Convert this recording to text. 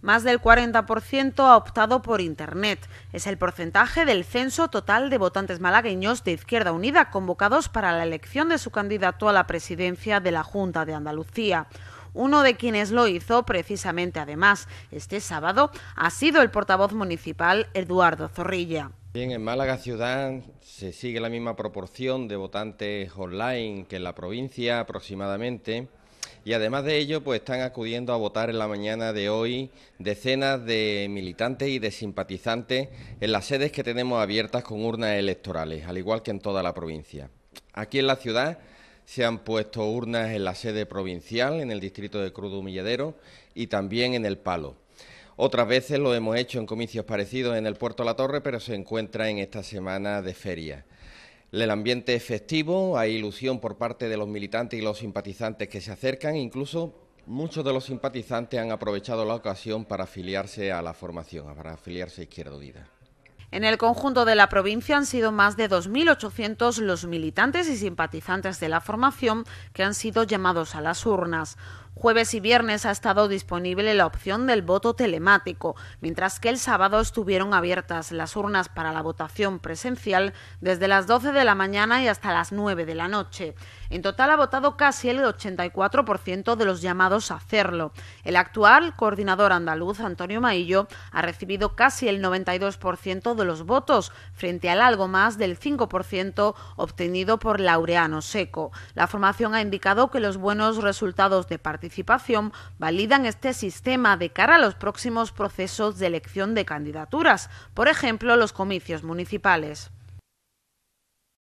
Más del 40% ha optado por Internet. Es el porcentaje del censo total de votantes malagueños de Izquierda Unida convocados para la elección de su candidato a la presidencia de la Junta de Andalucía. Uno de quienes lo hizo precisamente además este sábado ha sido el portavoz municipal Eduardo Zorrilla. Bien, en Málaga ciudad se sigue la misma proporción de votantes online que en la provincia aproximadamente. Y además de ello, pues están acudiendo a votar en la mañana de hoy decenas de militantes y de simpatizantes en las sedes que tenemos abiertas con urnas electorales, al igual que en toda la provincia. Aquí en la ciudad se han puesto urnas en la sede provincial, en el distrito de Crudo Humilladero y también en El Palo. Otras veces lo hemos hecho en comicios parecidos en el Puerto La Torre, pero se encuentra en esta semana de feria. El ambiente es festivo, hay ilusión por parte de los militantes y los simpatizantes que se acercan, incluso muchos de los simpatizantes han aprovechado la ocasión para afiliarse a la formación, para afiliarse a Izquierda Unida. En el conjunto de la provincia han sido más de 2.800 los militantes y simpatizantes de la formación que han sido llamados a las urnas. Jueves y viernes ha estado disponible la opción del voto telemático, mientras que el sábado estuvieron abiertas las urnas para la votación presencial desde las 12 de la mañana y hasta las 9 de la noche. En total ha votado casi el 84% de los llamados a hacerlo. El actual coordinador andaluz, Antonio Maillo, ha recibido casi el 92% de los votos, frente al algo más del 5% obtenido por Laureano Seco. La formación ha indicado que los buenos resultados de participación participación validan este sistema de cara a los próximos procesos de elección de candidaturas, por ejemplo los comicios municipales.